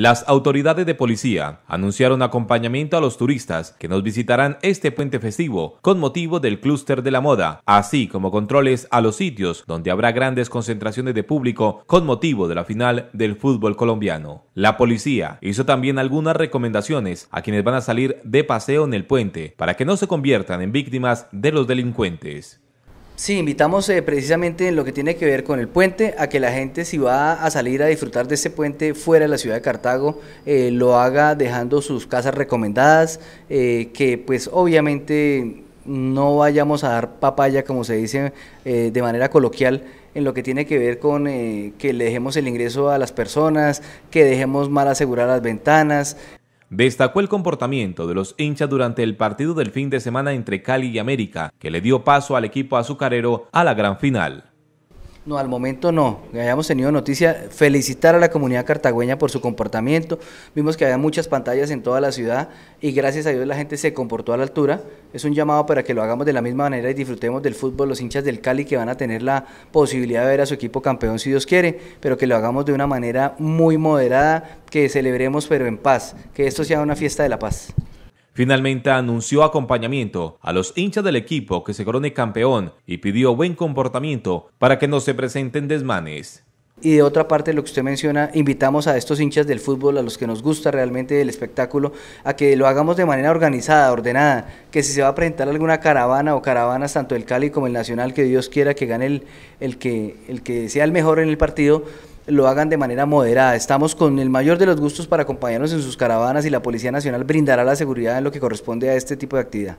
Las autoridades de policía anunciaron acompañamiento a los turistas que nos visitarán este puente festivo con motivo del clúster de la moda, así como controles a los sitios donde habrá grandes concentraciones de público con motivo de la final del fútbol colombiano. La policía hizo también algunas recomendaciones a quienes van a salir de paseo en el puente para que no se conviertan en víctimas de los delincuentes. Sí, invitamos eh, precisamente en lo que tiene que ver con el puente a que la gente si va a salir a disfrutar de ese puente fuera de la ciudad de Cartago eh, lo haga dejando sus casas recomendadas, eh, que pues obviamente no vayamos a dar papaya como se dice de manera coloquial en lo que tiene que ver con que le dejemos el ingreso a las personas, que dejemos mal asegurar las ventanas, destacó el comportamiento de los hinchas durante el partido del fin de semana entre Cali y América, que le dio paso al equipo azucarero a la gran final. No, al momento no. Hayamos tenido noticia. Felicitar a la comunidad cartagüeña por su comportamiento. Vimos que había muchas pantallas en toda la ciudad y gracias a Dios la gente se comportó a la altura. Es un llamado para que lo hagamos de la misma manera y disfrutemos del fútbol los hinchas del Cali que van a tener la posibilidad de ver a su equipo campeón si Dios quiere, pero que lo hagamos de una manera muy moderada, que celebremos pero en paz, que esto sea una fiesta de la paz. Finalmente anunció acompañamiento a los hinchas del equipo que se corone campeón y pidió buen comportamiento para que no se presenten desmanes. Y de otra parte, lo que usted menciona, invitamos a estos hinchas del fútbol, a los que nos gusta realmente el espectáculo, a que lo hagamos de manera organizada, ordenada, que si se va a presentar alguna caravana o caravanas, tanto el Cali como el Nacional, que Dios quiera que gane el, el que sea el mejor en el partido, lo hagan de manera moderada. Estamos con el mayor de los gustos para acompañarnos en sus caravanas y la Policía Nacional brindará la seguridad en lo que corresponde a este tipo de actividad.